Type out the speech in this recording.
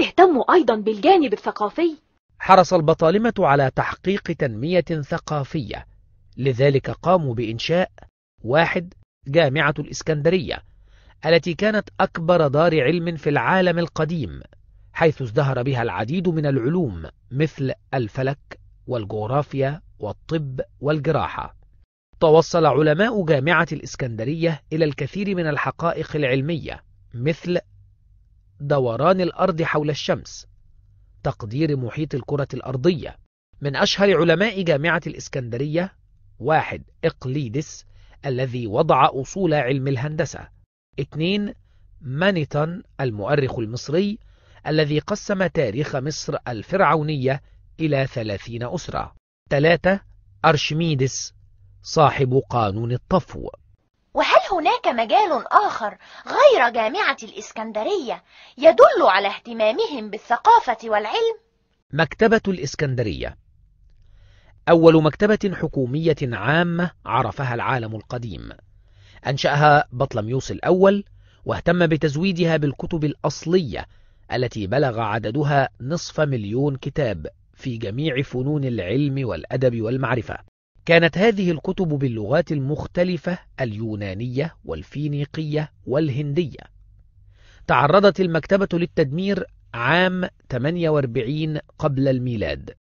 اهتموا أيضا بالجانب الثقافي؟ حرص البطالمة على تحقيق تنمية ثقافية لذلك قاموا بإنشاء واحد جامعة الإسكندرية التي كانت أكبر دار علم في العالم القديم حيث ازدهر بها العديد من العلوم مثل الفلك والجغرافيا والطب والجراحة توصل علماء جامعة الإسكندرية إلى الكثير من الحقائق العلمية مثل دوران الأرض حول الشمس تقدير محيط الكرة الأرضية من أشهر علماء جامعة الإسكندرية واحد إقليدس الذي وضع أصول علم الهندسة اثنين مانيتون المؤرخ المصري الذي قسم تاريخ مصر الفرعونية إلى ثلاثين أسرة ثلاثة أرشميدس صاحب قانون الطفو وهل هناك مجال آخر غير جامعة الإسكندرية يدل على اهتمامهم بالثقافة والعلم؟ مكتبة الإسكندرية أول مكتبة حكومية عامة عرفها العالم القديم أنشأها بطلميوس الأول واهتم بتزويدها بالكتب الأصلية التي بلغ عددها نصف مليون كتاب في جميع فنون العلم والأدب والمعرفة كانت هذه الكتب باللغات المختلفة اليونانية والفينيقية والهندية تعرضت المكتبة للتدمير عام 48 قبل الميلاد